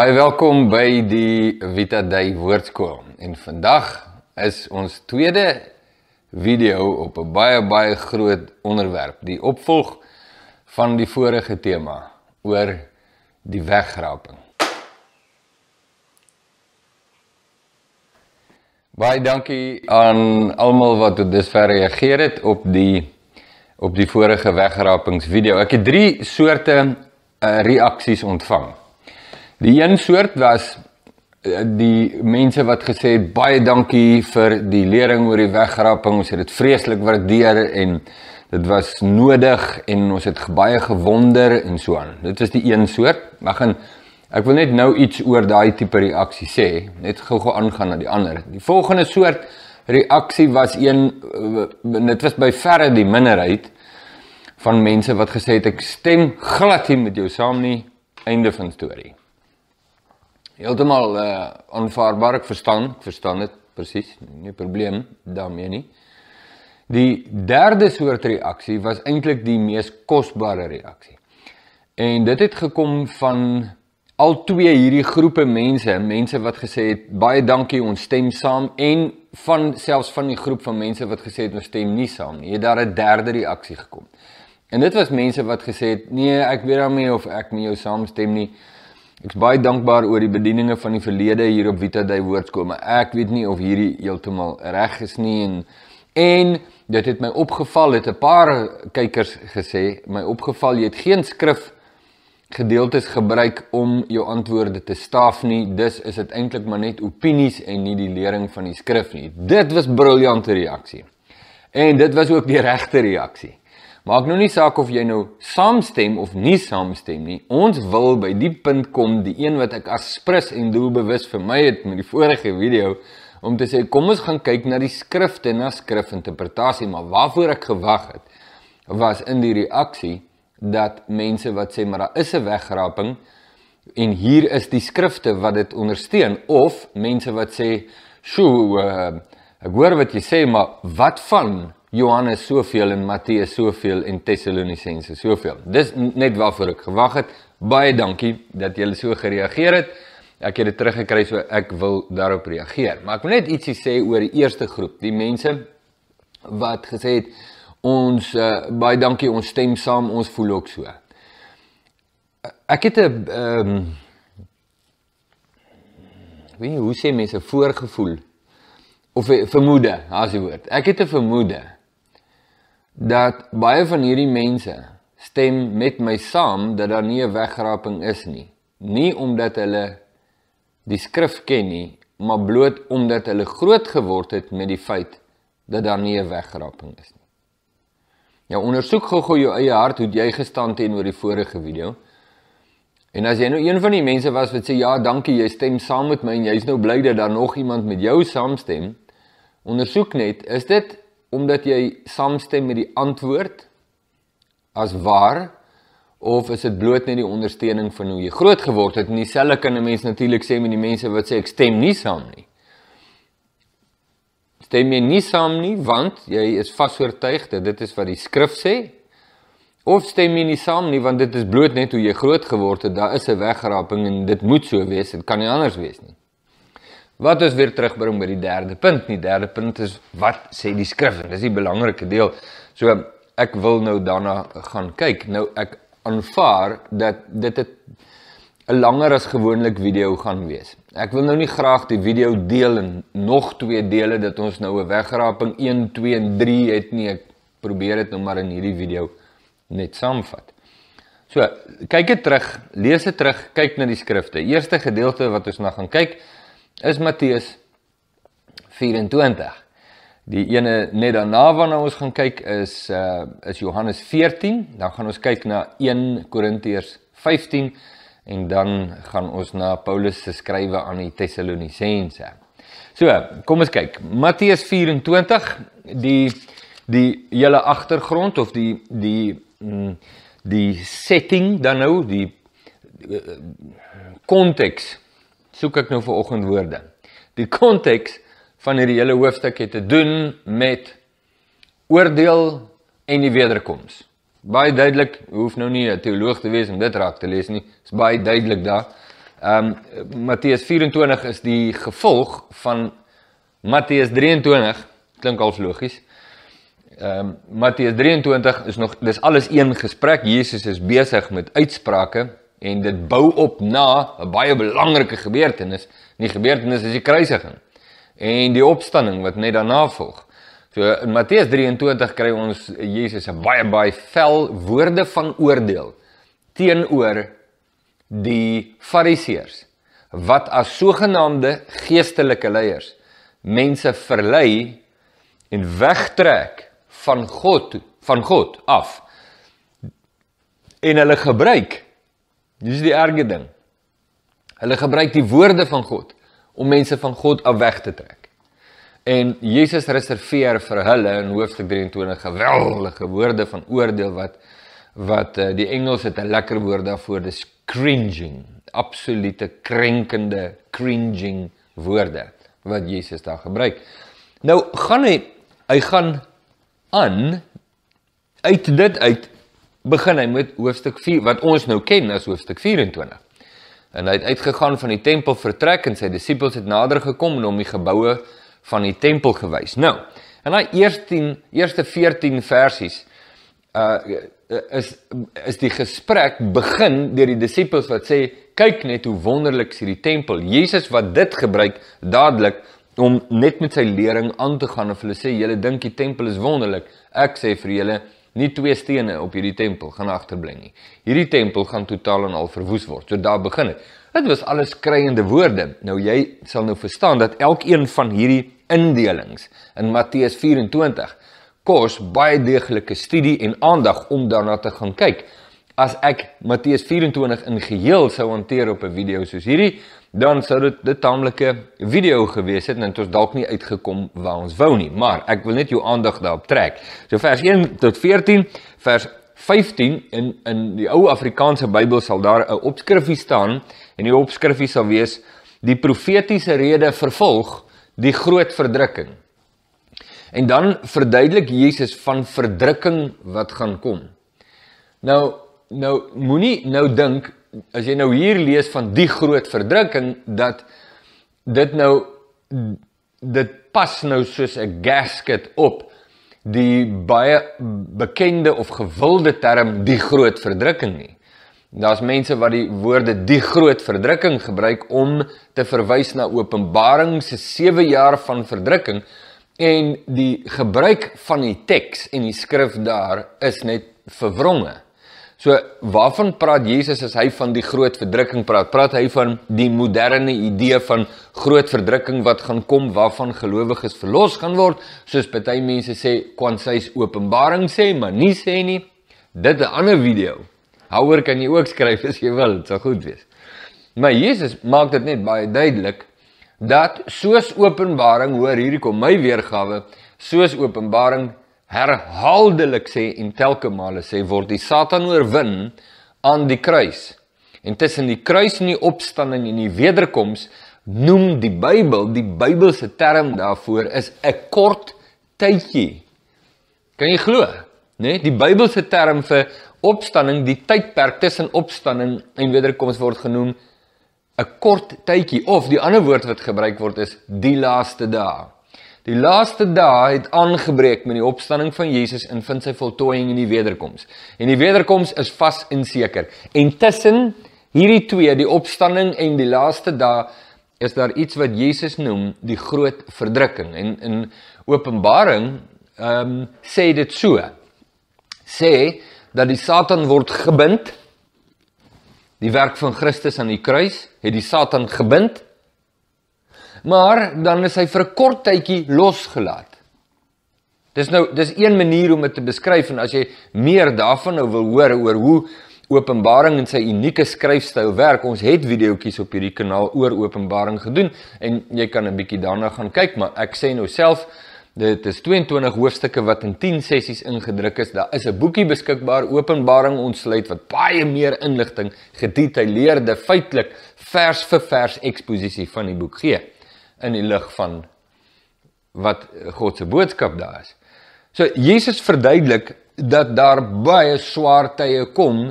Baie welkom by die Vita Day Woordskool. En vandag is ons tweede video op 'n baie baie groot onderwerp, die opvolg van die vorige tema oor die wegraping. Baie dankie aan almal wat tot dusver gereageer het op die op die vorige wegrapingsvideo. Ek het drie soorte uh, eh, reaksies ontvang. Die een soort was eh, die mense wat gesê het baie dankie vir die lering oor die wegraping. Ons het dit vreeslik waardeer en dit was nodig en ons het baie gewonder en so aan. Dit is die een soort. Ek gaan ek wil net nou iets oor daai tipe reaksie sê, net gou-gou aangaan na die ander. Die volgende soort reaksie was een eh, dit was by verre die minderheid van mense wat gesê het ek stem glad nie met jou saam nie. Einde van storie heeltemal uh aanvaarbaar ek verstaan ek verstaan dit presies nie probleem daarmee nie die derde soort reaksie was eintlik die mees kosbare reaksie en dit het gekom van al twee hierdie groepe mense mense wat gesê het baie dankie ons stem saam en van selfs van die groep van mense wat gesê het ons stem nie saam nie het daar 'n derde reaksie gekom en dit was mense wat gesê het nee ek weet daarmee of ek met jou saamstem nie Ek's baie dankbaar oor die bedieninge van die verlede hier op Vita Day Woordskome. Ek weet nie of hierdie heeltemal reg is nie en en dit het my opgeval het 'n paar kykers gesê, my opgeval jy het geen skrif gedeeltes gebruik om jou antwoorde te staaf nie. Dus is dit eintlik maar net opinies en nie die lering van die skrif nie. Dit was briljante reaksie. En dit was ook die regte reaksie. Maak nou nie saak of jy nou saamstem of nie saamstem nie. Ons wil by die punt kom, die een wat ek as prins en doelbewus vir my het met die vorige video om te sê kom ons gaan kyk na die skrifte, na skrifinterpretasie, maar waarvoor ek gewag het was in die reaksie dat mense wat sê maar daar is 'n wegraping en hier is die skrifte wat dit ondersteun of mense wat sê sjoe uh, ek hoor wat jy sê maar wat van Johannes soveel en Matteus soveel en Tessalonisense soveel. Dis net waarvoor ek gewag het. Baie dankie dat julle so gereageer het. Ek het dit teruggekry so ek wil daarop reageer. Maar ek wil net ietsie sê oor die eerste groep, die mense wat gesê het ons uh, baie dankie ons stem saam, ons voel ook so. Ek het 'n ehm um, wie hoe sê mense voorgevoel of vermoede, as jy word. Ek het 'n vermoede dat baie van hierdie mense stem met my saam dat daar nie 'n wegraping is nie. Nie omdat hulle die skrif ken nie, maar bloot omdat hulle groot geword het met die feit dat daar nie 'n wegraping is nie. Jy ja, ondersoek gou-gou jou eie hart hoe jy gestaan het oor die vorige video. En as jy nou een van die mense was wat sê ja, dankie, jy stem saam met my en jy's nou bly dat daar nog iemand met jou saamstem, ondersoek net, is dit omdat jy saamstem met die antwoord as waar of is dit bloot net die ondersteuning van hoe jy groot geword het en dieselfde kan 'n mens natuurlik sê met die mense wat sê ek stem nie saam nie. Stem jy nie saam nie want jy is vasoortuig dat dit is wat die skrif sê of stem jy nie saam nie want dit is bloot net hoe jy groot geword het, daar is 'n wegraping en dit moet so wees, dit kan nie anders wees nie. Wat ons weer terugbring by die derde punt. Die derde punt is wat sê die skrif en dis die belangrike deel. So ek wil nou daarna gaan kyk. Nou ek aanvaar dat dit 'n langer as gewoonlik video gaan wees. Ek wil nou nie graag die video deel in nog twee dele dat ons nou 'n wegraping 1, 2 en 3 het nie. Ek probeer dit nou maar in hierdie video net saamvat. So, kyk dit terug, lees dit terug, kyk na die skrifte. Eerste gedeelte wat ons nou gaan kyk is Matteus 24. Die ene net daarna waarna ons gaan kyk is uh is Johannes 14. Dan gaan ons kyk na 1 Korintiërs 15 en dan gaan ons na Paulus se skrywe aan die Tessalonisense. So, kom ons kyk. Matteus 24, die die hele agtergrond of die die mm, die setting dan nou die eh, eh, konteks soek ek nou vir oggend woorde. Die konteks van hierdie hele hoofstuk het te doen met oordeel en die wederkoms. Baie duidelik, hoef nou nie 'n teoloog te wees om dit raak te lees nie. Dit is baie duidelik daar. Ehm um, Matteus 24 is die gevolg van Matteus 23, klink al logies. Ehm um, Matteus 23 is nog dis alles een gesprek. Jesus is besig met uitsprake en dit bou op na 'n baie belangrike gebeurtenis. Die gebeurtenis is die kruisiging en die opstanding wat net daarna volg. So in Matteus 23 kry ons Jesus se baie baie fel woorde van oordeel teenoor die fariseërs wat as sogenaamde geestelike leiers mense verlei en wegtrek van God van God af en hulle gebruik Dis die erge ding. Hulle gebruik die woorde van God om mense van God af weg te trek. En Jesus reserveer vir hulle in hoofstuk 23 geweldige woorde van oordeel wat wat eh, die Engels het 'n lekker woord daarvoor, dis cringing, absolute krenkende cringing woorde wat Jesus daar gebruik. Nou gaan hy hy gaan aan uit dit uit begin hy met hoofstuk 4 wat ons nou ken as hoofstuk 24. En hy het uitgegaan van die tempel vertrek en sy disippels het nader gekom en hom die geboue van die tempel gewys. Nou, in daai eerste eerste 14 versies uh is is die gesprek begin deur die disippels wat sê kyk net hoe wonderlik is hierdie tempel. Jesus wat dit gebruik dadelik om net met sy lering aan te gaan en hulle sê julle dink die tempel is wonderlik. Ek sê vir julle Nie twee stene op hierdie tempel gaan agterbly nie. Hierdie tempel gaan totaal en al verwoes word. So daar begin dit. Dit was alles skreeuende woorde. Nou jy sal nou verstaan dat elkeen van hierdie indelings in Matteus 24 kos baie deeglike studie en aandag om daarna te gaan kyk as ek Matteus 24 in geheel sou hanteer op 'n video soos hierdie, dan sou dit 'n taamlike video gewees het en dit ons dalk nie uitgekom waar ons wou nie, maar ek wil net jou aandag daarop trek. So vers 1 tot 14, vers 15 in in die ou Afrikaanse Bybel sal daar 'n opskrifie staan en die opskrifie sal wees die profetiese rede vervolg die groot verdrukking. En dan verduidelik Jesus van verdrukking wat gaan kom. Nou nou moenie nou dink as jy nou hier lees van die groot verdrukking dat dit nou dit pas nou soos 'n gasket op die baie bekende of gewilde term die groot verdrukking nie. Daar's mense wat die woorde die groot verdrukking gebruik om te verwys na Openbaring se 7 jaar van verdrukking en die gebruik van die teks en die skrif daar is net verwronge. So waarvan praat Jesus as hy van die groot verdrukking praat? Praat hy van die moderne idee van groot verdrukking wat gaan kom waarvan gelowiges verlos gaan word, soos baie mense sê kon sy Openbaring sê, maar nie sê nie. Dit 'n ander video. Houer kan jy ook skryf as jy wil, dit sal goed wees. Maar Jesus maak dit net baie duidelik dat soos Openbaring hoor hierdie kom my weergawe, soos Openbaring herhaaldelik sê en telke male sê word die Satan oorwin aan die kruis. En tussen die kruis en die opstanding en die wederkoms noem die Bybel, die Bybelse term daarvoor is 'n kort tydjie. Kan jy glo? Nee, die Bybelse term vir opstanding, die tydperk tussen opstanding en wederkoms word genoem 'n kort tydjie of die ander woord wat gebruik word is die laaste dae. Die laaste dae het aangebreek met die opstanding van Jesus en vind sy voltooiing in die wederkoms. En die wederkoms is vas en seker. En tussen hierdie twee, die opstanding en die laaste dae, is daar iets wat Jesus noem die groot verdrukking. En in Openbaring ehm um, sê dit so. Sê dat die Satan word gebind. Die werk van Christus aan die kruis het die Satan gebind maar dan is hy vir 'n kort tydjie losgelaat. Dis nou dis een manier om dit te beskryf en as jy meer daarvan nou wil hoor oor hoe Openbaring en sy unieke skryfstyl werk. Ons het videoetjies op hierdie kanaal oor Openbaring gedoen en jy kan 'n bietjie daarna gaan kyk, maar ek sê nou self dit is 22 hoofstukke wat in 10 sessies ingedruk is. Daar is 'n boekie beskikbaar Openbaring ontsluit wat baie meer inligting gedetailleerde feitelik vers vir vers eksposisie van die boek gee in die lig van wat God se boodskap daar is. So Jesus verduidelik dat daar baie swaar tye kom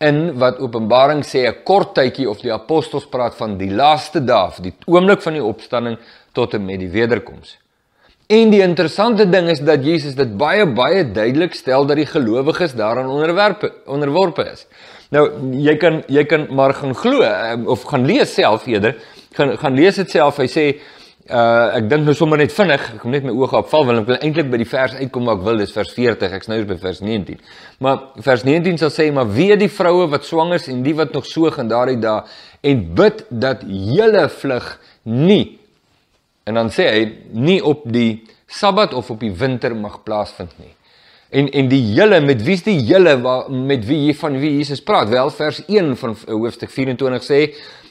in wat Openbaring sê 'n kort tydjie of die apostels praat van die laaste dae, van die oomblik van die opstanding tot en met die wederkoms. En die interessante ding is dat Jesus dit baie baie duidelik stel dat die gelowiges daaraan onderwerpe onderworpe is. Nou jy kan jy kan maar gaan glo eh, of gaan lees self eerder gaan gaan lees dit self. Hy sê uh ek dink nou sommer net vinnig, ek kom net my oë op val want ek wil eintlik by die vers uitkom maar ek wil dis vers 40. Ek's nou eens by vers 19. Maar vers 19 sal sê maar wie die vroue wat swanger is en die wat nog soog in daardie dae en bid dat hulle vlug nie en dan sê hy nie op die Sabbat of op die winter mag plaasvind nie. En en die hele met wie's die hele wat met wie hier van wie Jesus praat? Wel vers 1 van hoofstuk 24 sê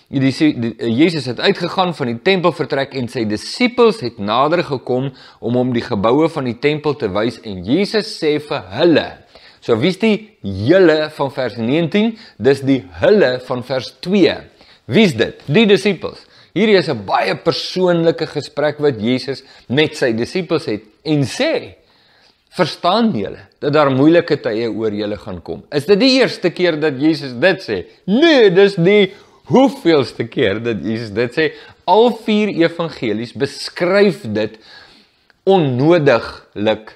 die, die eh, Jesus het uitgegaan van die tempel vertrek en sy disippels het nader gekom om hom die geboue van die tempel te wys en Jesus sê vir hulle So wie's die hulle van vers 19? Dis die hulle van vers 2. Wie's dit? Die disippels. Hierdie is 'n baie persoonlike gesprek wat Jesus met sy disippels het en sê: "Verstaan julle dat daar moeilike tye oor julle gaan kom?" Is dit die eerste keer dat Jesus dit sê? Nee, dis die hoeveelste keer dat Jesus dit sê. Al vier evangelies beskryf dit onnodiglik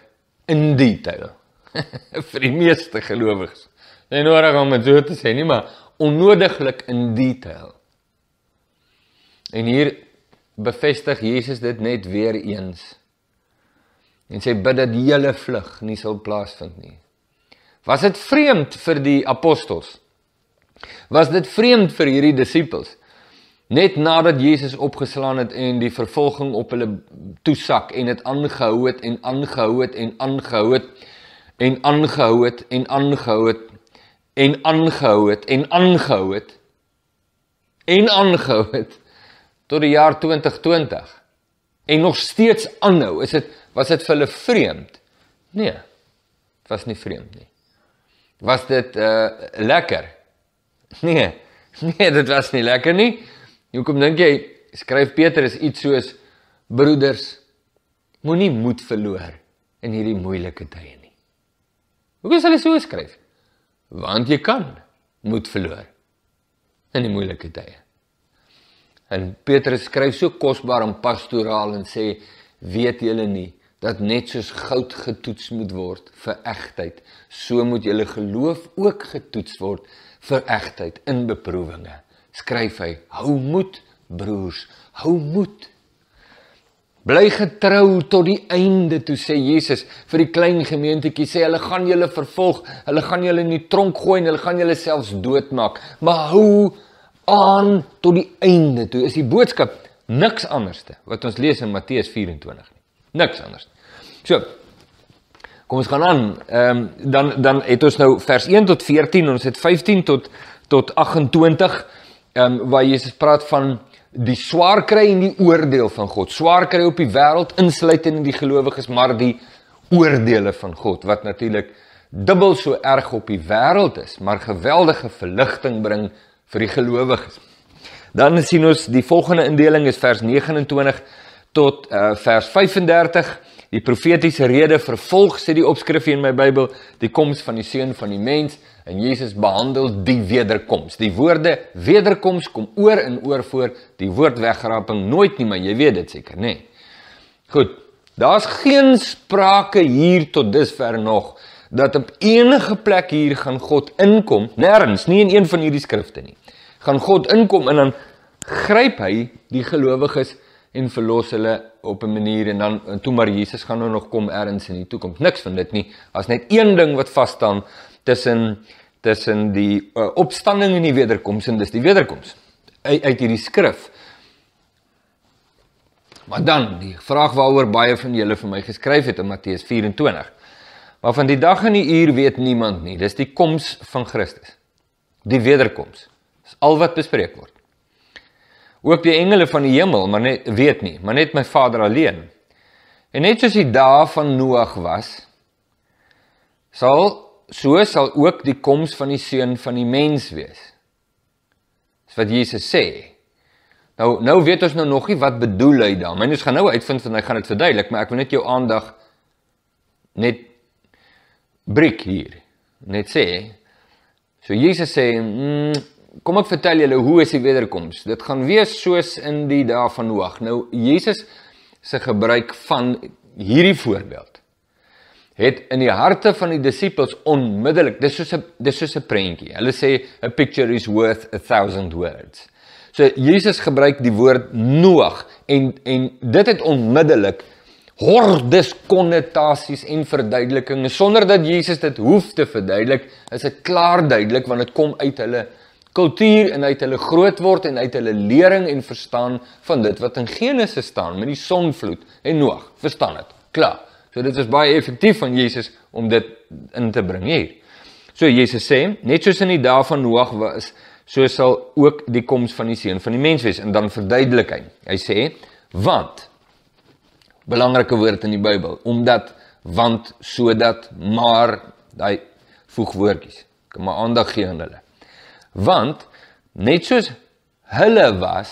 in detail vir die meeste gelowiges. Jy nodig om dit so te sê nie, maar onnodiglik in detail. En hier bevestig Jesus dit net weer eens. En sê bid dat die hele vlug nie sou plaasvind nie. Was dit vreemd vir die apostels? Was dit vreemd vir hierdie disippels? Net nadat Jesus opgeslaan het en die vervolging op hulle toesak en dit aangehou het en aangehou het en aangehou het en aangehou het en aangehou het en aangehou het en aangehou het en aangehou het tot die jaar 2020 en nog steeds aanhou, is dit was dit vir hulle vreemd? Nee. Was nie vreemd nie. Was dit uh lekker? Nee, nee, dit was nie lekker nie. Hoekom dink jy skryf Petrus iets soos broeders moenie moed verloor in hierdie moeilike tye nie. Hoekom sal hy so skryf? Want jy kan moed verloor in die moeilike tye. En Petrus skryf so kosbaar en pastoraal en sê weet julle nie dat net soos goud getoets moet word vir egtheid, so moet julle geloof ook getoets word vir egtheid in beproewinge. Skryf hy: Hou moed, broers, hou moed. Bly getrou tot die einde, toe sê Jesus vir die klein gemeentetjie sê hulle gaan julle vervolg, hulle gaan julle in die tronk gooi en hulle gaan julle selfs doodmaak. Maar hou aan tot die einde. Toe is die boodskap niks anderste wat ons lees in Matteus 24 nie. Niks anders. So, Kom ons gaan aan. Ehm um, dan dan het ons nou vers 1 tot 14 en ons het 15 tot tot 28 ehm um, waar Jesus praat van die swaar kry en die oordeel van God. Swaar kry op die wêreld insluitend in die gelowiges, maar die oordeele van God wat natuurlik dubbel so erg op die wêreld is, maar geweldige verligting bring vir die gelowiges. Dan sien ons die volgende indeling is vers 29 tot uh, vers 35 die profetiese rede vervolg sê die opskrif in my Bybel die koms van die seun van die mens en Jesus behandel die wederkoms. Die woorde wederkoms kom oor en oor voor, die woord wegraping nooit nie, maar jy weet dit seker, nê. Nee. Goed. Daar's geen sprake hier tot dusver nog dat op enige plek hier gaan God inkom, nêrens, nie in een van hierdie skrifte nie. Gaan God inkom en dan gryp hy die gelowiges en verlos hulle op 'n manier en dan en toe maar Jesus gaan nou nog kom ergens in die toekoms. Niks van dit nie. As net een ding wat vas staan tussen tussen die uh, opstanding en die wederkoms en dis die wederkoms uit, uit hierdie skrif. Maar dan die vraag waaroor baie van julle vir my geskryf het in Matteus 24. Maar van die dag en die uur weet niemand nie. Dis die koms van Christus. Die wederkoms. Dis al wat bespreek word ook die engele van die hemel, maar net weet nie, maar net my Vader alleen. En net soos die dae van Noag was, sal so sal ook die koms van die seun van die mens wees. Dis wat Jesus sê. Nou nou weet ons nou nog nie wat bedoel hy daarmee. Ons gaan nou uitvind en ek gaan dit verduidelik, maar ek wil net jou aandag net breek hier. Net sê so Jesus sê, mm, kom ek vertel julle hoe is die wederkoms. Dit gaan wees soos in die dae van Noag. Nou Jesus se gebruik van hierdie voorbeeld het in die harte van die disippels onmiddellik, dis soos 'n dis soos 'n prentjie. Hulle sê a picture is worth a thousand words. So Jesus gebruik die woord Noag en en dit het onmiddellik hordes konnotasies en verduidelikings sonder dat Jesus dit hoef te verduidelik, is dit klaar duidelik want dit kom uit hulle kultuur en uit hulle groot word en uit hulle lering en verstaan van dit wat in Genesis staan met die sonvloed en Noag. Verstaan dit? Klaar. So dit is baie effektief van Jesus om dit in te bring hier. So Jesus sê, net soos in die dae van Noag was, so sal ook die koms van die seun van die mens wees en dan verduidelik hy. Hy sê, want belangrike woord in die Bybel, omdat want sodat maar daai voegwoordjies. Kom maar aandag gee aan hulle. Want net soos hulle was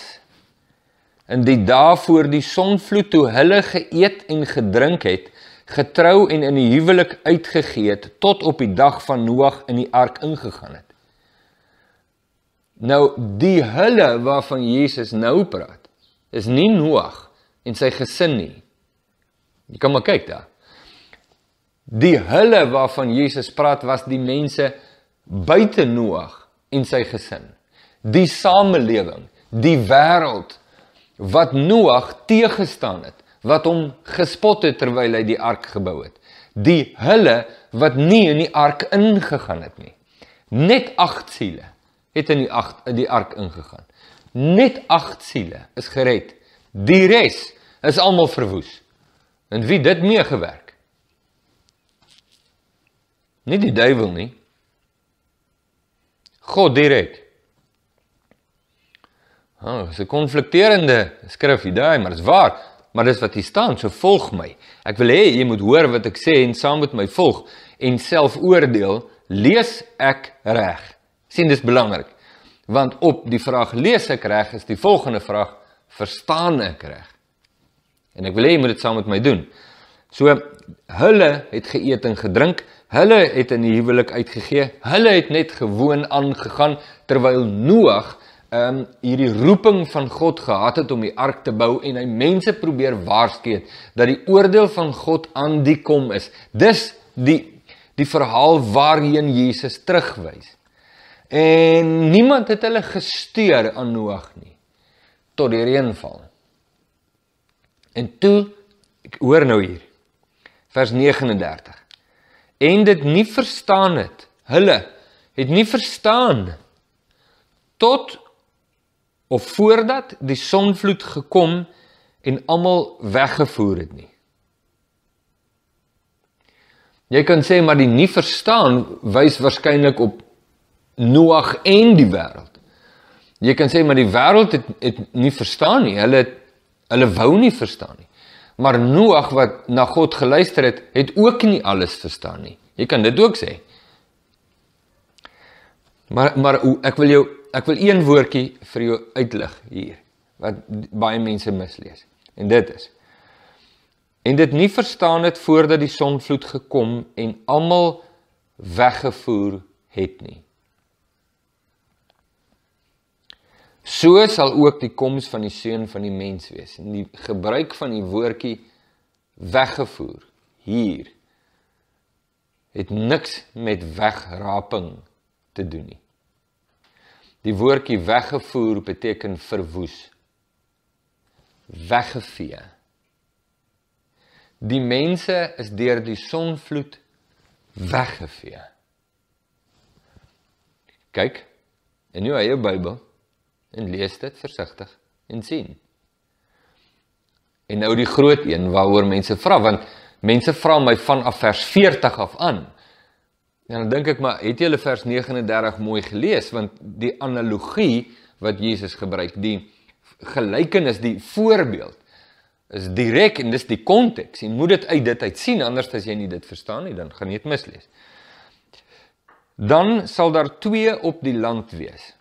in die dae voor die sonvloed toe hulle geëet en gedrink het, getrou en in die huwelik uitgegee het tot op die dag van Noag in die ark ingegaan het. Nou die hulle waarvan Jesus nou praat, is nie Noag en sy gesin nie. Jy kan maar kyk daar. Die hulle waarvan Jesus praat was die mense buite Noag en sy gesin. Die samelewing, die wêreld wat Noag teëgestaan het, wat hom gespot het terwyl hy die ark gebou het. Die hulle wat nie in die ark ingegaan het nie. Net 8 siele het in die acht, in die ark ingegaan. Net 8 siele is gered. Die res is almal verwoes. En wie dit meegewerk? Nie die duiwel nie. God direk. Ah, oh, se konflikterende skrif hierdaai, maar dit is waar, maar dis wat hier staan, so volg my. Ek wil hê jy moet hoor wat ek sê en saam met my volg en self oordeel, lees ek reg. sien dis belangrik. Want op die vraag lees ek reg is die volgende vraag verstaan ek reg. En ek wil hê jy moet dit saam met my doen. So hulle het geëet en gedrink Hulle het in die huwelik uitgegee. Hulle het net gewoon aangegaan terwyl Noag ehm um, hierdie roeping van God gehad het om die ark te bou en hy mense probeer waarsku dat die oordeel van God aan die kom is. Dis die die verhaal waarheen Jesus terugwys. En niemand het hulle gesteur aan Noag nie tot die reënval. En toe ek hoor nou hier vers 39 en dit nie verstaan het. Hulle het nie verstaan tot of voordat die sonvloed gekom en almal weggevoer het nie. Jy kan sê maar die nie verstaan wys waarskynlik op Noag en die wêreld. Jy kan sê maar die wêreld het het nie verstaan nie. Hulle hulle wou nie verstaan nie. Maar Noag wat na God geluister het, het ook nie alles verstaan nie. Jy kan dit ook sê. Maar maar ek wil jou ek wil een woordjie vir jou uitlig hier wat baie mense mislees. En dit is en dit nie verstaan het voordat die sonvloed gekom en almal weggevoer het nie. So sal ook die koms van die seun van die mens wees. In die gebruik van die woordjie weggevoer hier het niks met wegraping te doen nie. Die woordjie weggevoer beteken verwoes. Weggevee. Die mense is deur die sonvloed weggevee. Kyk, en nou hy jou Bybel en lees dit versigtig en sien. En nou die groot een waaroor mense vra want mense vra my vanaf vers 40 af aan. En ja, dan dink ek maar het jy hulle vers 39 mooi gelees want die analogie wat Jesus gebruik, die gelykenis, die voorbeeld is direk en dis die konteks. Jy moet dit uit dit uit sien anders as jy nie dit verstaan nie, dan gaan jy dit mislees. Dan sal daar twee op die land wees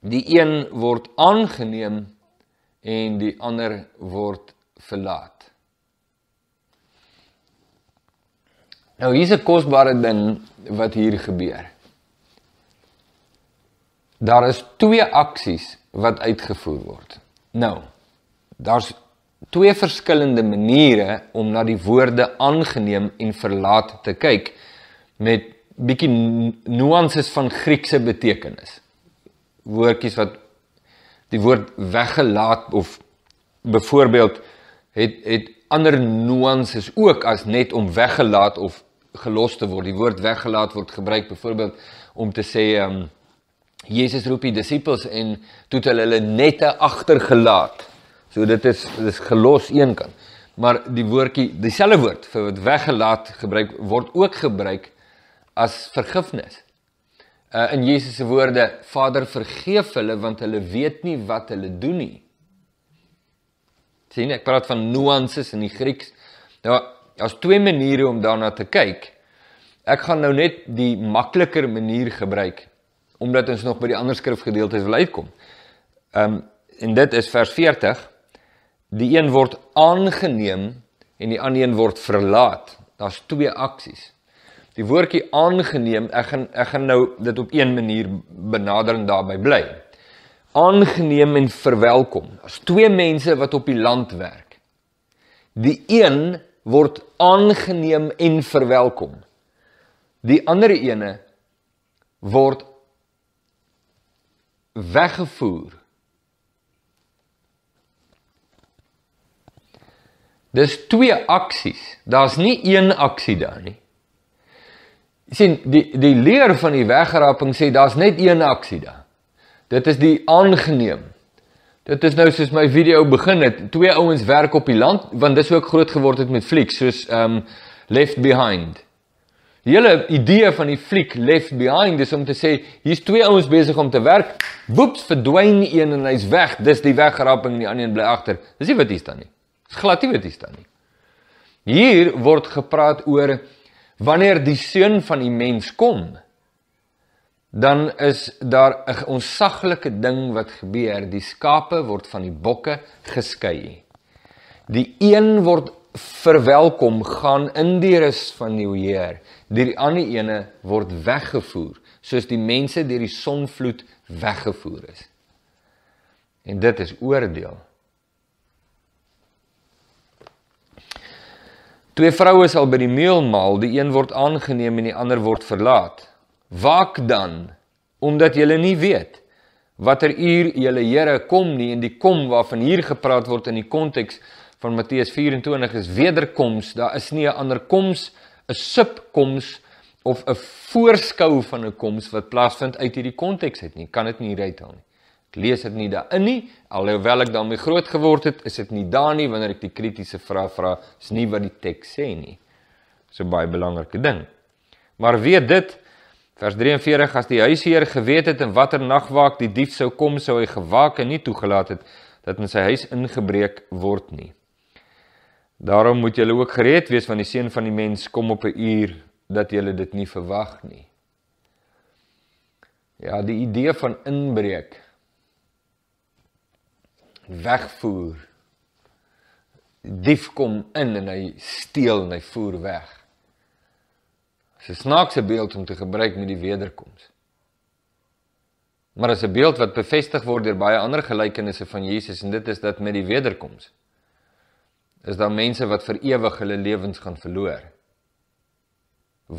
die een word aangeneem en die ander word verlaat. Nou hier's 'n kosbare ding wat hier gebeur. Daar is twee aksies wat uitgevoer word. Nou, daar's twee verskillende maniere om na die woorde aangeneem en verlaat te kyk met bietjie nuances van Griekse betekenis woordjies wat die woord weggelaat of byvoorbeeld het het ander nuances ook as net om weggelaat of gelos te word. Die woord weggelaat word gebruik byvoorbeeld om te sê ehm um, Jesus roep die disippels en toe het hulle net agtergelaat. So dit is dis gelos een kant. Maar die woordjie, dieselfde woord vir weggelaat gebruik word ook gebruik as vergifnis uh, in Jesus se woorde, Vader vergeef hulle want hulle weet nie wat hulle doen nie. Sien, ek praat van nuances in die Grieks. Nou, daar's twee maniere om daarna te kyk. Ek gaan nou net die makliker manier gebruik omdat ons nog by die ander skrifgedeeltes wil uitkom. Ehm um, en dit is vers 40. Die een word aangeneem en die ander een word verlaat. Daar's twee aksies die woordjie aangeneem, ek gaan ek gaan nou dit op een manier benadering daarby bly. Aangeneem en verwelkom. As twee mense wat op die land werk. Die een word aangeneem en verwelkom. Die ander ene word weggevoer. Dis twee aksies. Daar's nie een aksie daar nie sien die die leer van die wegraping sê daar's net een aksie daar. Dit is die aangeneem. Dit is nou soos my video begin het, twee ouens werk op die land want dis ook groot geword het met flieks soos um Left Behind. Die hele idee van die fliek Left Behind is om te sê hier's twee ouens besig om te werk. Woeps, verdwyn een en hy's weg. Dis die wegraping en die ander een bly agter. Dis nie wat hier staan nie. Dis glad nie wat hier staan nie. Hier word gepraat oor wanneer die seun van die mens kom, dan is daar 'n onsaglike ding wat gebeur. Die skape word van die bokke geskei. Die een word verwelkom gaan in die rus van die Heer. Die ander ene word weggevoer, soos die mense deur die sonvloed weggevoer is. En dit is oordeel. Twee vroue sal by die meelmaal, die een word aangeneem en die ander word verlaat. Waak dan, omdat julle nie weet watter uur julle Here kom nie en die kom waarvan hier gepraat word in die konteks van Matteus 24 is wederkoms. Daar is nie 'n ander koms, 'n subkoms of 'n voorskou van 'n koms wat plaasvind uit hierdie konteks uit nie. Kan dit nie uithaal nie. Ek lees dit nie daarin nie alhoewel ek daarmee groot geword het, is dit nie daar nie wanneer ek die kritiese vrae vra, is nie wat die teks sê nie. So baie belangrike ding. Maar weet dit vers 43 as die huisheer geweet het in watter nagwaak die dief sou kom, sou hy gewaak en nie toegelaat het dat in sy huis ingebreek word nie. Daarom moet julle ook gereed wees want die seun van die mens kom op 'n uur dat julle dit nie verwag nie. Ja, die idee van inbreek wegvoer. Dief kom in en hy steel en hy voer weg. Dis 'n snaakse beeld om te gebruik met die wederkoms. Maar dit is 'n beeld wat bevestig word deur baie ander gelykenisse van Jesus en dit is dat met die wederkoms is daar mense wat vir ewig hulle lewens gaan verloor.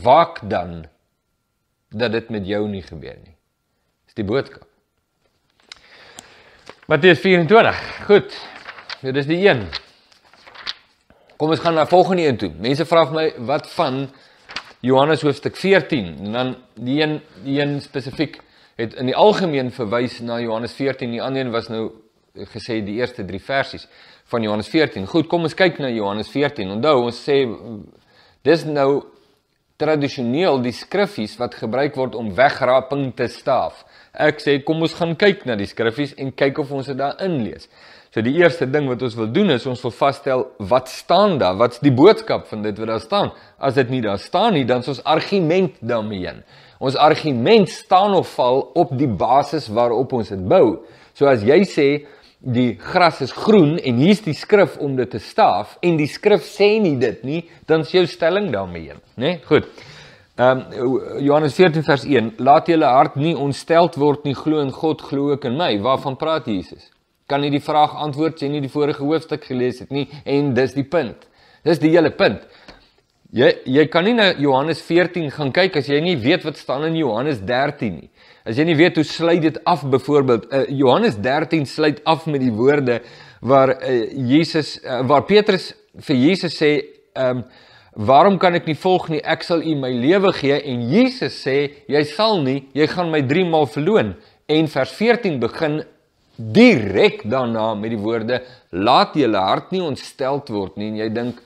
Waak dan dat dit met jou nie gebeur nie. Dis die boodskap. Matteus 24. Goed. Dit is die een. Kom ons gaan na volgende een toe. Mense vra my wat van Johannes hoofstuk 14 en dan die een die een spesifiek het in die algemeen verwys na Johannes 14. Die ander een was nou gesê die eerste 3 versies van Johannes 14. Goed, kom ons kyk na Johannes 14. Onthou ons sê dis nou tradisioneel die skriffies wat gebruik word om wegraping te staaf. Ek sê kom ons gaan kyk na die skriffies en kyk of ons dit daarin lees. So die eerste ding wat ons wil doen is ons wil vasstel wat staan daar? Wat's die boodskap van dit wat daar staan? As dit nie daar staan nie, dan is ons argument daarmee. Ons argument staan of val op die basis waarop ons dit bou. So as jy sê die gras is groen en hier's die skrif om dit te staaf en die skrif sê nie dit nie, dan is jou stelling daarmee een, né? Goed. Ehm um, Johannes 14 vers 1, laat julle hart nie ontsteld word nie, glo in God, glo ook in my. Waarvan praat Jesus? Kan nie die vraag antwoord sien nie die vorige hoofstuk gelees het nie en dis die punt. Dis die hele punt. Jy jy kan nie na Johannes 14 gaan kyk as jy nie weet wat staan in Johannes 13 nie. As jy nie weet hoe sluit dit af byvoorbeeld uh, eh, Johannes 13 sluit af met die woorde waar uh, Jesus uh, waar Petrus vir Jesus sê ehm um, waarom kan ek nie volg nie ek sal u my lewe gee en Jesus sê jy sal nie jy gaan my 3 maal verloon en vers 14 begin direk daarna met die woorde laat julle hart nie ontsteld word nie en jy dink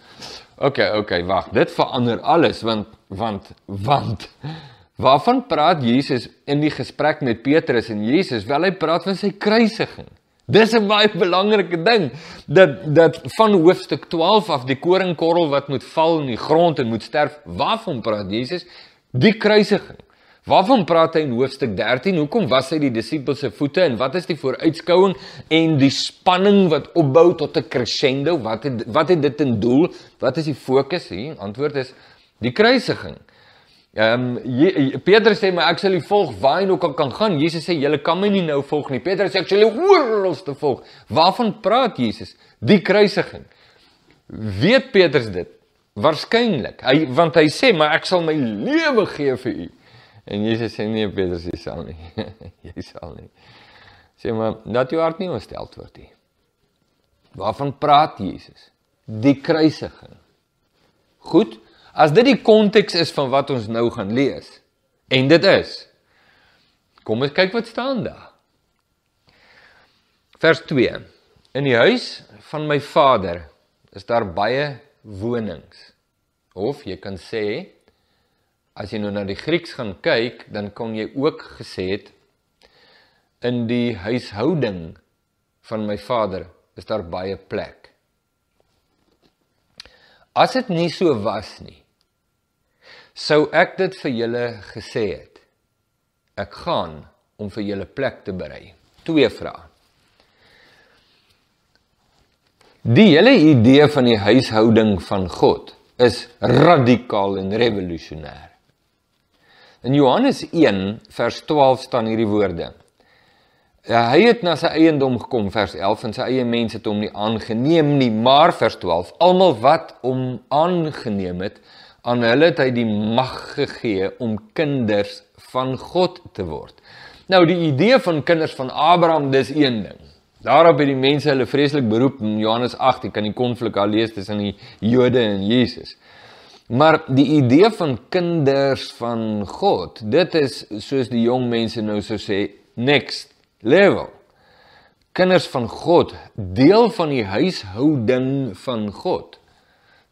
okay okay wag dit verander alles want want want Waarvan praat Jesus in die gesprek met Petrus en Jesus? Wel, hy praat van sy kruisiging. Dis 'n baie belangrike ding dat dat van hoofstuk 12 af die koringkorrel wat moet val in die grond en moet sterf, waarvan praat Jesus? Die kruisiging. Waarvan praat hy in hoofstuk 13? Hoekom was hy die disippels se voete en wat is die vooruitskouing en die spanning wat opbou tot 'n crescendo? Wat het, wat het dit in doel? Wat is die fokus hier? Antwoord is die kruisiging. Ehm um, Petrus sê my ek sal u volg waar hy ook al kan gaan. Jesus sê julle kan my nie nou volg nie. Petrus sê ek sal oral te volg. Waarvan praat Jesus? Die kruisiging. Weet Petrus dit? Waarskynlik. Hy want hy sê maar ek sal my lewe gee vir u. En Jesus sê nee Petrus, jy sal nie. jy sal nie. Sê maar dat jou hart nie ontstel word nie. Waarvan praat Jesus? Die kruisiging. Goed. As dit die konteks is van wat ons nou gaan lees. En dit is. Kom ons kyk wat staan daar. Vers 2. In die huis van my vader is daar baie wonings. Of jy kan sê as jy nou na die Grieks gaan kyk, dan kon jy ook gesê het in die huishouding van my vader is daar baie plek. As dit nie so was nie, sou ek dit vir julle gesê het. Ek gaan om vir julle plek te berei. Twee vrae. Die hele idee van die huishouding van God is radikaal en revolutionêr. In Johannes 1 vers 12 staan hierdie woorde. Ja, hy het na sy eiendom gekom vers 11 en sy eie mense het hom nie aangeneem nie, maar vers 12 almal wat hom aangeneem het, aan hulle het hy die mag gegee om kinders van God te word. Nou die idee van kinders van Abraham dis een ding. Daarop het die mense hulle vreeslik beroep in Johannes 8, jy kan die konflik al lees tussen die Jode en Jesus. Maar die idee van kinders van God, dit is soos die jong mense nou sou sê next level. Kinders van God, deel van die huishouding van God.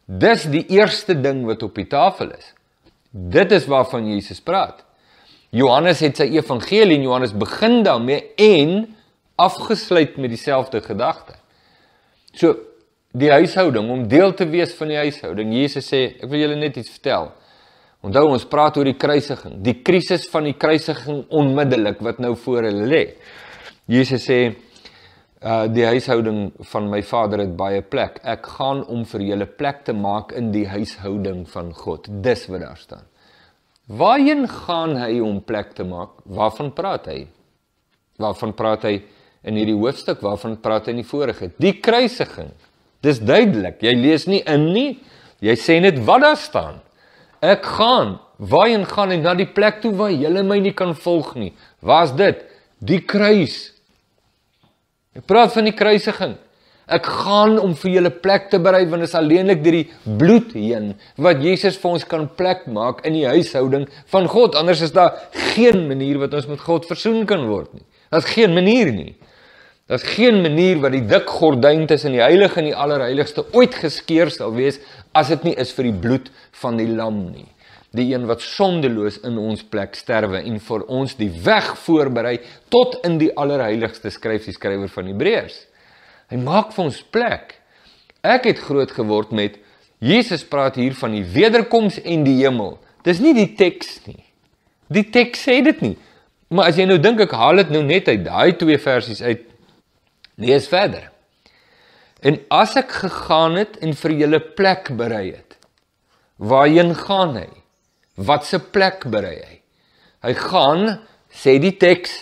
Dis die eerste ding wat op die tafel is. Dit is waarvan Jesus praat. Johannes het sy evangelie en Johannes begin daarmee en afgesluit met dieselfde gedagte. So die huishouding om deel te wees van die huishouding. Jesus sê, ek wil julle net iets vertel. Onthou ons praat oor die kruisiging, die krisis van die kruisiging onmiddellik wat nou voor hulle lê. Jesus sê, Uh die huishouding van my Vader het baie plek. Ek gaan om vir julle plek te maak in die huishouding van God. Dis wat daar staan. Waarheen gaan hy om plek te maak? Waarvan praat hy? Waarvan praat hy in hierdie hoofstuk? Waarvan praat hy in die vorige? Die kruisiging. Dis duidelik. Jy lees nie in nie. Jy sê net wat daar staan. Ek gaan. Waarheen gaan hy na die plek toe waar julle my nie kan volg nie? Waar's dit? Die kruis. Ek praat van die kruisiging. Ek gaan om vir julle plek te berei want dit is alleenlik deur die bloed heen wat Jesus vir ons kan plek maak in die huishouding van God. Anders is daar geen manier wat ons met God versoen kan word nie. Daar's geen manier nie. Daar's geen manier wat die dik gordyn tussen die heilige en die allerheiligste ooit geskeur sal wees as dit nie is vir die bloed van die lam nie die een wat sondeloos in ons plek sterwe en vir ons die weg voorberei tot in die allerheiligste skryf die skrywer van Hebreërs. Hy maak vir ons plek. Ek het groot geword met Jesus praat hier van die wederkoms en die hemel. Dis nie die teks nie. Die teks sê dit nie. Maar as jy nou dink ek haal dit nou net uit daai twee versies uit lees verder. En as ek gegaan het en vir julle plek berei het, waarheen gaan hy? Wat se plek berei hy? Hy gaan, sê die teks,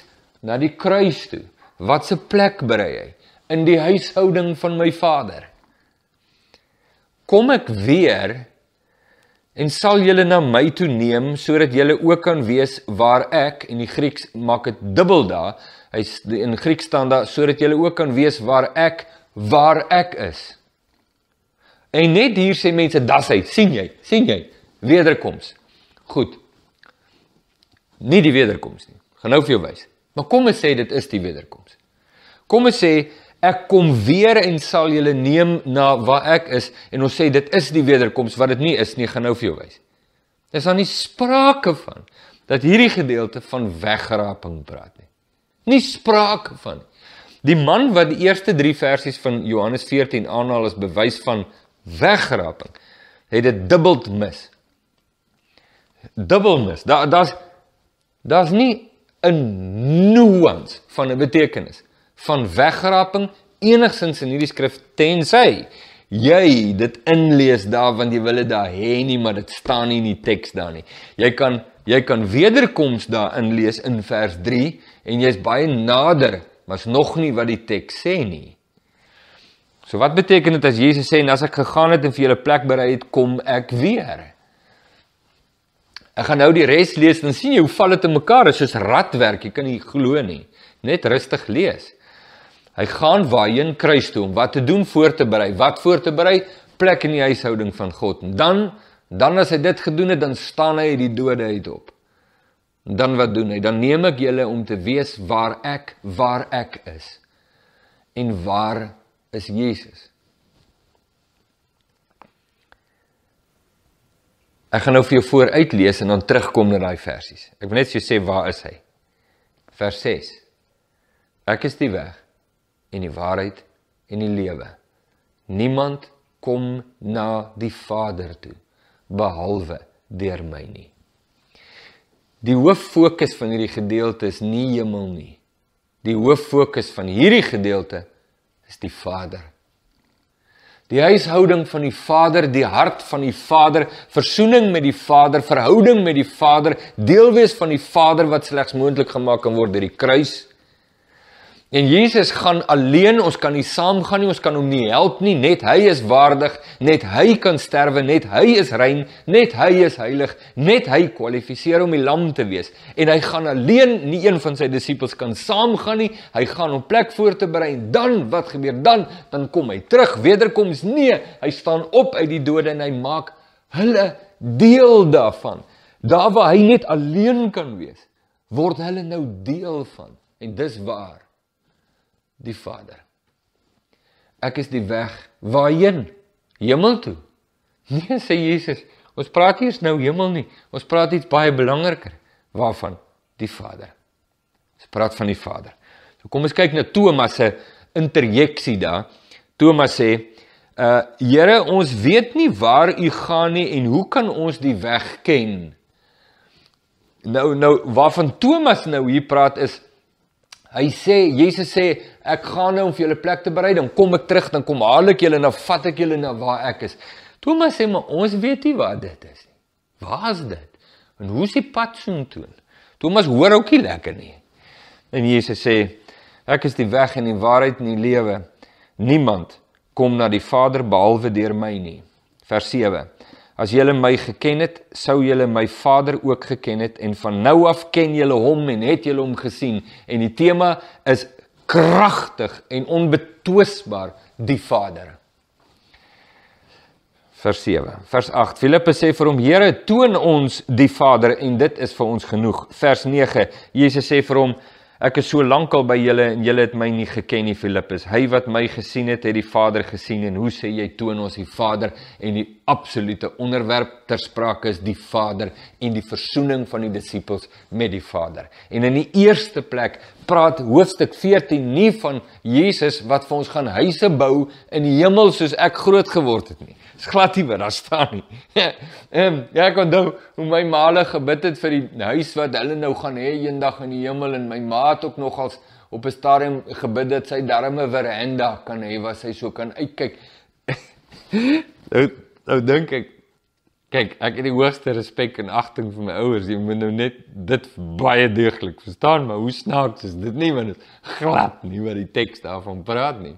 na die kruis toe. Wat se plek berei hy? In die huishouding van my Vader. Kom ek weer en sal julle na my toe neem sodat julle ook kan wees waar ek en die Grieks maak dit dubbel daar. Hy in Grieks staan daar sodat julle ook kan wees waar ek waar ek is. En net hier sê mense, "Das hy, sien jy? Sien jy? Wederkoms." Goed. Nie die wederkoms nie. Gaan nou vir jou wys. Maar kom ons sê dit is die wederkoms. Kom ons sê ek kom weer en sal julle neem na waar ek is en ons sê dit is die wederkoms wat dit nie is nie. Gaan nou vir jou wys. Daar's dan nie sprake van dat hierdie gedeelte van wegraping praat nie. Nie sprake van Die man wat die eerste 3 versies van Johannes 14 aanhaal as bewys van wegraping, het dit dubbel mis dubbelnis. Daar daar's daar's nie 'n nuance van 'n betekenis van wegraping enigsins in hierdie skrif tensy jy dit inlees daar want jy wil dit daar hê nie, maar dit staan nie in die teks daar nie. Jy kan jy kan wederkoms daar inlees in vers 3 en jy's baie nader, maar's nog nie wat die teks sê nie. So wat beteken dit as Jesus sê en as ek gegaan het en vir julle plek berei het, kom ek weer? Ek gaan nou die res lees en sien jy hoe val dit in mekaar, dit is soos radwerk, jy kan nie glo nie. Net rustig lees. Hy gaan waarheen kruis toe om wat te doen voor te berei. Wat voor te berei? Plek in die huishouding van God. En dan dan as hy dit gedoen het, dan staan hy uit die dode uit op. En dan wat doen hy? Dan neem ek julle om te weet waar ek waar ek is. En waar is Jesus? Ek gaan nou vir jou vooruit lees en dan terugkom na daai versies. Ek wil net vir jou sê waar is hy? Vers 6. Ek is die weg en die waarheid en die lewe. Niemand kom na die Vader toe behalwe deur my nie. Die hoof fokus van hierdie gedeelte is nie hemel nie. Die hoof fokus van hierdie gedeelte is die Vader die huishouding van die Vader, die hart van die Vader, versoening met die Vader, verhouding met die Vader, deel wees van die Vader wat slegs moontlik gemaak kan word deur die kruis. En Jesus gaan alleen, ons kan nie saamgaan nie, ons kan hom nie help nie. Net hy is waardig, net hy kan sterwe, net hy is rein, net hy is heilig, net hy kwalifiseer om die lam te wees. En hy gaan alleen, nie een van sy disippels kan saamgaan nie. Hy gaan hom plek voor te berei. Dan wat gebeur dan? Dan kom hy terug. Wederkoms nee, hy staan op uit die dode en hy maak hulle deel daarvan. Daar waar hy net alleen kan wees, word hulle nou deel van. En dis waar die Vader. Ek is die weg. Waarheen? Hemel toe. Nee, sê Jesus, ons praat hier's nou hemel nie. Ons praat iets baie belangriker. Waarvan? Die Vader. Ons praat van die Vader. So kom ons kyk na Thomas se interjeksie daar. Thomas sê: "Uh Here, ons weet nie waar U gaan nie en hoe kan ons die weg ken?" Nou nou waarvan Thomas nou hier praat is Hy sê Jesus sê ek gaan nou om vir julle plek te berei, dan kom ek terug, dan kom haal ek julle en dan vat ek julle na waar ek is. Thomas sê maar ons weet nie wat dit is nie. Waar is dit? En hoe se pad sien toe? Thomas hoor ook nie lekker nie. En Jesus sê ek is die weg en die waarheid en die lewe. Niemand kom na die Vader behalwe deur my nie. Vers 7. As julle my geken het, sou julle my Vader ook geken het en van nou af ken julle hom en het julle hom gesien. En die tema is kragtig en onbetwisbaar die Vader. Vers 7. Vers 8. Filippus sê vir hom: "Here, toon ons die Vader en dit is vir ons genoeg." Vers 9. Jesus sê vir hom: "Ek is so lank al by julle en julle het my nie geken nie, Filippus. Hy wat my gesien het, het die Vader gesien en hoe sê jy toon ons die Vader en die absolute onderwerp ter sprake is die Vader en die versoening van die disippels met die Vader. En in die eerste plek praat hoofstuk 14 nie van Jesus wat vir ons gaan huise bou in die hemel soos ek groot geword het nie. Dis glad nie wat daar staan nie. Ehm ja, ek onthou hoe my maale gebid het vir die huis wat hulle nou gaan hê eendag in die hemel en my maat ook nogals op 'n stadium gebid dat sy darme veranda kan hê waar sy so kan uitkyk. Nou, nou dink ek kyk, ek het die hoogste respek en agting vir my ouers. Jy moet nou net dit baie deeglik verstaan, maar hoe snaaks is dit nie want dit glad nie wat die teks daarvan praat nie.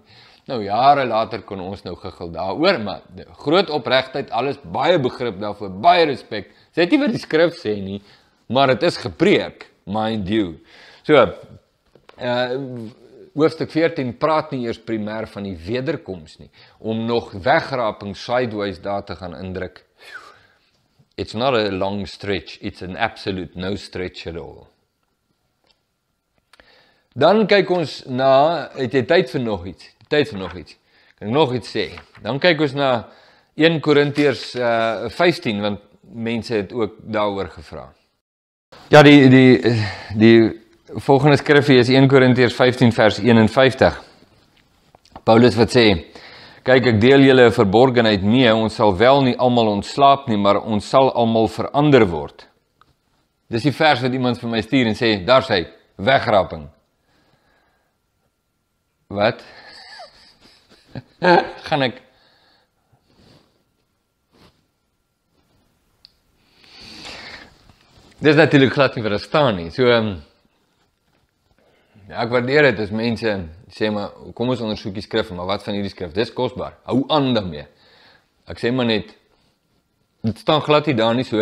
Nou jare later kon ons nou gegil daaroor, maar nou, groot opregtheid, alles baie begrip daarvoor, baie respek. Sê dit nie wat die skrif sê nie, maar dit is gepreek, mind you. So uh hoofstuk 14 praat nie eers primêr van die wederkoms nie om nog wegraping sideways daar te gaan indruk. It's not a long stretch, it's an absolute no stretch at all. Dan kyk ons na het jy tyd vir nog iets? Tyd vir nog iets. Kan ek nog iets sê? Dan kyk ons na 1 Korintiërs uh, eh, 15 want mense het ook daaroor gevra. Ja, die die die volgende skrifgie is 1 Korintiërs 15 vers 51. Paulus wat sê: "Kyk, ek deel julle 'n verborgenheid mee, ons sal wel nie almal ontslaap nie, maar ons sal almal verander word." Dis die vers wat iemand vir my stuur en sê, "Daar's hy, wegraping." Wat? gaan ek Dis natuurlik glad nie verstaan nie. So ehm um, Ek waardeer dit as mense sê maar kom ons ondersoek die skrif, maar wat van hierdie skrif? Dis kosbaar. Hou aan daarmee. Ek sê maar net dit staan glad nie daar nie so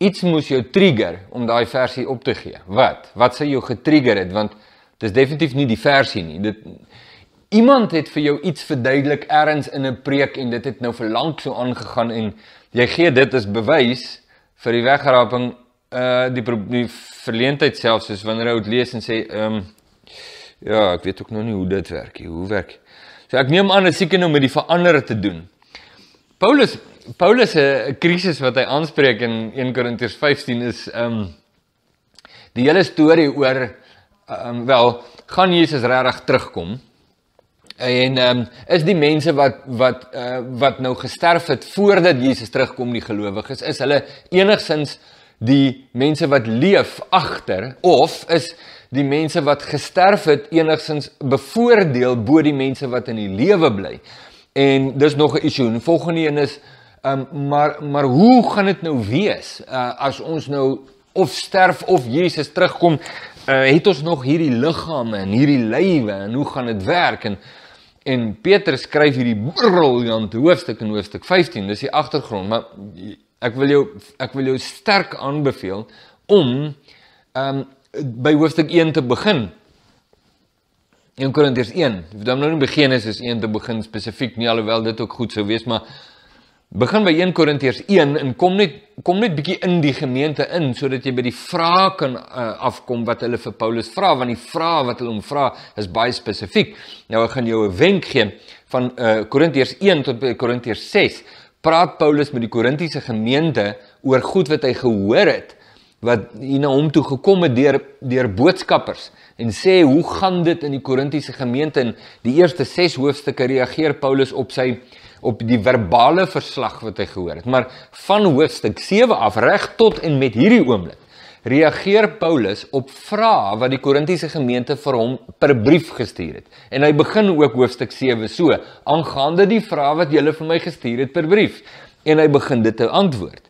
iets moes jou trigger om daai versie op te gee. Wat? Wat sê jou getrigger het want dis definitief nie die versie nie. Dit iemand het vir jou iets verduidelik ergens in 'n preek en dit het nou vir lank so aangegaan en jy gee dit as bewys vir die wegraping uh die die verleentheid selfs is wanneer jy dit lees en sê ehm um, ja, ek weet ook nog nie hoe dit werk nie. Hoe werk? So ek neem aan dit seker nou met die verandering te doen. Paulus Paulus se eh, krisis wat hy aanspreek in 1 Korintiërs 15 is ehm um, die hele storie oor ehm um, wel, gaan Jesus regtig terugkom? En ehm um, is die mense wat wat uh, wat nou gesterf het voordat Jesus terugkom die gelowiges, is hulle enigsins die mense wat leef agter of is die mense wat gesterf het enigstens bevoordeel bo die mense wat in die lewe bly. En dis nog 'n issue. Die volgende een is um, maar maar hoe gaan dit nou wees uh, as ons nou of sterf of Jesus terugkom, uh, het ons nog hierdie liggame en hierdie lywe en hoe gaan dit werk en en Petrus skryf hierdie briljant hoofstuk in hoofstuk 15, dis die agtergrond, maar Ek wil jou ek wil jou sterk aanbeveel om ehm um, by hoofstuk 1 te begin. 1 Korintiërs 1. Dan nou nie beginnis is 1 te begin spesifiek nie alhoewel dit ook goed sou wees, maar begin by 1 Korintiërs 1 en kom net kom net bietjie in die gemeente in sodat jy by die vrae kan uh, afkom wat hulle vir Paulus vra want die vrae wat hulle hom vra is baie spesifiek. Nou ek gaan jou 'n wenk gee van eh uh, Korintiërs 1 tot by Korintiërs 6 praat Paulus met die Korintiese gemeente oor goed wat hy gehoor het wat hier na hom toe gekom het deur deur boodskappers en sê hoe gaan dit in die Korintiese gemeente in die eerste 6 hoofstukke reageer Paulus op sy op die verbale verslag wat hy gehoor het maar van hoofstuk 7 af reg tot en met hierdie oomblik reageer Paulus op vrae wat die Korintiese gemeente vir hom per brief gestuur het. En hy begin ook hoofstuk 7 so: "Aangaande die vrae wat julle vir my gestuur het per brief." En hy begin dit te antwoord.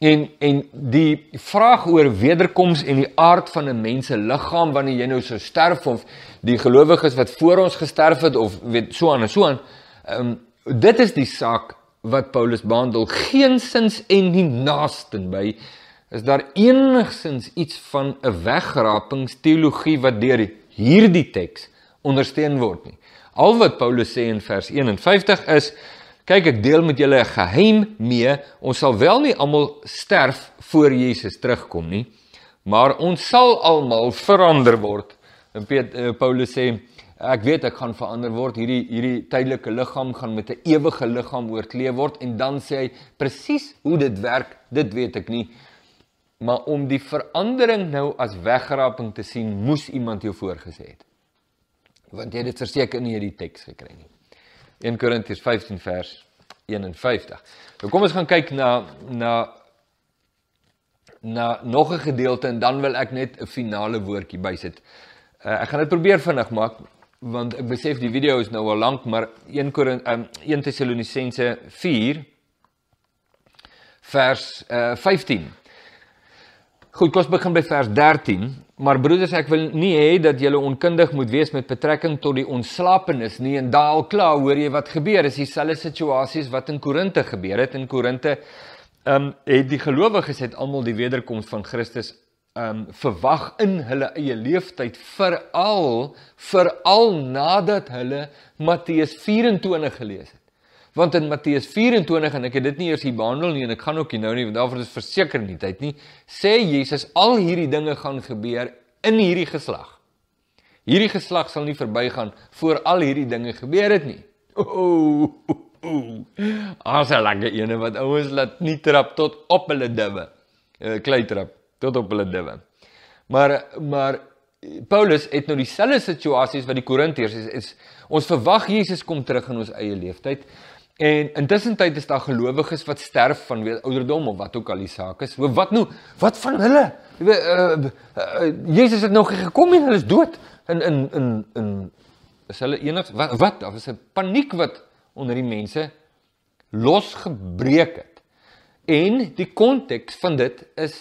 En en die vraag oor wederkoms en die aard van 'n mens se liggaam wanneer jy nou sou sterf of die gelowiges wat voor ons gesterf het of weet so aan en so aan, ehm um, dit is die saak wat Paulus behandel geensins en nie naaste by Is daar enigsins iets van 'n wegrapingsteologie wat deur hierdie teks ondersteun word nie? Al wat Paulus sê in vers 51 is: "Kyk, ek deel met julle 'n geheim mee. Ons sal wel nie almal sterf voor Jesus terugkom nie, maar ons sal almal verander word." En eh, Paulus sê: "Ek weet ek gaan verander word. Hierdie hierdie tydelike liggaam gaan met 'n ewige liggaam oorkleef word." En dan sê hy presies hoe dit werk. Dit weet ek nie maar om die verandering nou as wegraping te sien, moes iemand jou voorgesê het. Want jy het verseker nie hierdie teks gekry nie. 1 Korintiërs 15 vers 51. Nou kom ons gaan kyk na na na nog 'n gedeelte en dan wil ek net 'n finale woordjie bysit. Uh, ek gaan dit probeer vinnig maak want ek besef die video is nou al lank, maar 1 Korint um, ehm, 1 Tessalonisense 4 vers uh, eh, 15 Goed, kom ons begin by vers 13. Maar broeders, ek wil nie hê dat julle onkundig moet wees met betrekking tot die ontslapenis nie en daal klaar hoor jy wat gebeur. Dis dieselfde situasies wat in Korinte gebeur het. In Korinte ehm um, het die gelowiges het almal die wederkoms van Christus ehm um, verwag in hulle eie lewenstyd veral veral nadat hulle Matteus 24 gelees het. Want in Matteus 24 en ek het dit nie eers hier behandel nie en ek gaan ook nie nou nie want daarvoor is verseker nie tyd nie, sê Jesus al hierdie dinge gaan gebeur in hierdie geslag. Hierdie geslag sal nie verbygaan voor al hierdie dinge gebeur het nie. O. Ons sal lag een wat ouens laat nie trap tot op hulle dubbe. Klei trap tot op hulle dubbe. Maar maar Paulus het nou dieselfde situasies wat die Korintiërs is, is ons verwag Jesus kom terug in ons eie lewenstyd, En intussen tyd is daar gelowiges wat sterf van weet ouderdom of wat ook al die saak is. Hoe wat nou? Wat van hulle? Jy weet uh, eh, uh, eh, uh, eh, Jesus het nog gekom en hulle is dood. In in in in is hulle enig wat wat daar was 'n paniek wat onder die mense losgebreek het. En die konteks van dit is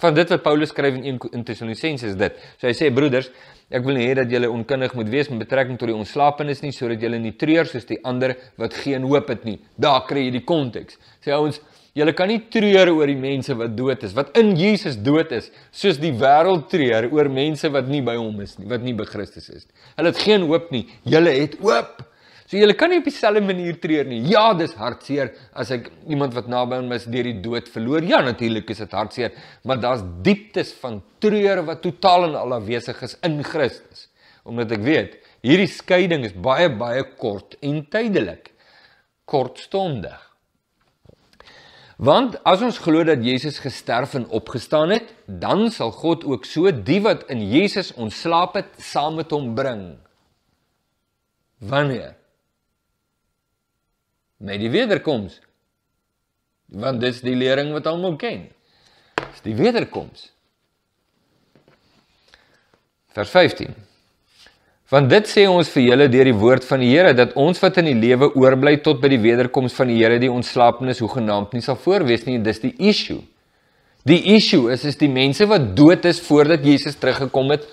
van dit wat Paulus skryf in 1 Tessalonisense is dit. So hy sê broeders, ek wil nie hê dat julle onkundig moet wees met betrekking tot die ontslapenis nie sodat julle nie treur soos die ander wat geen hoop het nie. Daar kry jy die konteks. Sê ouens, julle kan nie treur oor die mense wat dood is, wat in Jesus dood is, soos die wêreld treur oor mense wat nie by hom is nie, wat nie by Christus is nie. Hulle het geen hoop nie. Julle het hoop. So jy kan nie op dieselfde manier treur nie. Ja, dis hartseer as ek iemand wat naby aan my is deur die dood verloor. Ja, natuurlik is dit hartseer, maar daar's dieptes van treur wat totaal en al afwesig is in Christus. Omdat ek weet, hierdie skeiding is baie baie kort en tydelik. Kortstondig. Want as ons glo dat Jesus gesterf en opgestaan het, dan sal God ook so die wat in Jesus ontslaap het, saam met hom bring. Wanneer? met die wederkoms. Want dit is die lering wat almal ken. Dis die wederkoms. Vers 15. Want dit sê ons vir julle deur die woord van die Here dat ons wat in die lewe oorbly tot by die wederkoms van die Here die ontslaapnis hoe genaamd nie sal voorwees nie, dis die issue. Die issue is is die mense wat dood is voordat Jesus teruggekom het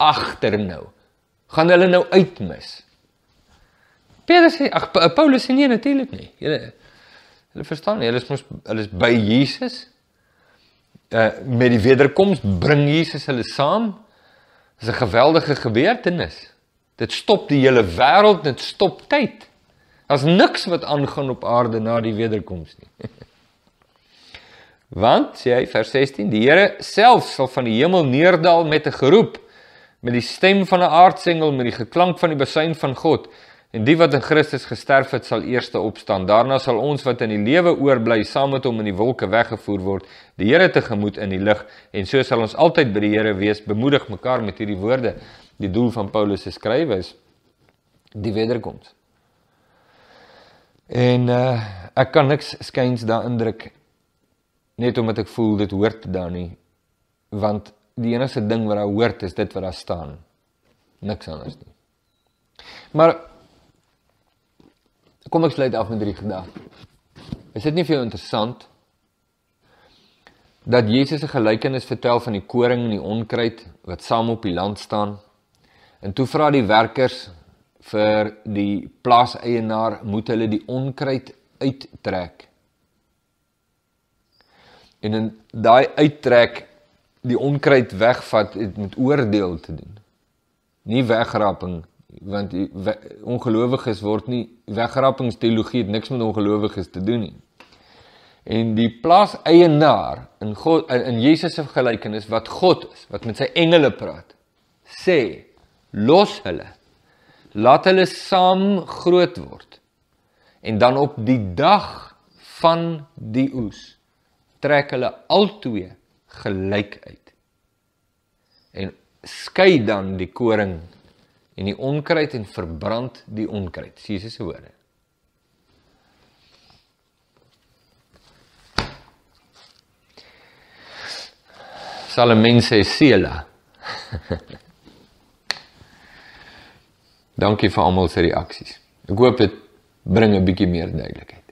agter nou. Gaan hulle nou uitmis? Petrus sê ag Paulus sê nee natuurlik nie. Julle julle verstaan nie. Hulle is mos hulle is by Jesus. Uh met die wederkoms bring Jesus hulle saam. Dis 'n geweldige gebeurtenis. Dit stop die hele wêreld, dit stop tyd. Daar's niks wat aangaan op aarde na die wederkoms nie. Want sê hy vers 16, die Here self sal van die hemel neerdal met 'n geroep, met die stem van 'n aardsengel, met die geklank van die besuin van God En die wat in Christus gesterf het, sal eers opstaan. Daarna sal ons wat in die lewe oorbly, saam met hom in die wolke weggevoer word, die Here tegemoet in die lig. En so sal ons altyd by die Here wees. Bemoedig mekaar met hierdie woorde. Die doel van Paulus se skrywe is die wederkoms. En uh, ek kan niks skeins daar indruk net omdat ek voel dit hoort daar nie want die enigste ding wat daar hoort is dit wat daar staan niks anders nie maar kom ek sluit af met hierdie gedagte. Is dit nie vir jou interessant dat Jesus 'n gelykenis vertel van die koring en die onkruid wat saam op die land staan? En toe vra die werkers vir die plaaseienaar, moet hulle die onkruid uittrek? En in daai uittrek die onkruid wegvat met oordeel te doen. Nie wegraping nie want we, ongelowiges word nie weggrappingsteologie het niks met ongelowiges te doen nie. En die plaas eienaar in God in Jesus se gelykenis wat God is wat met sy engele praat sê los hulle laat hulle saam groot word en dan op die dag van die oes trek hulle altwee gelyk uit en skei dan die koring en die onkruid en verbrand die onkruid. Jesus se woorde. Salme mense sele. Dankie vir almal se reaksies. Ek hoop dit bring 'n bietjie meer duidelikheid.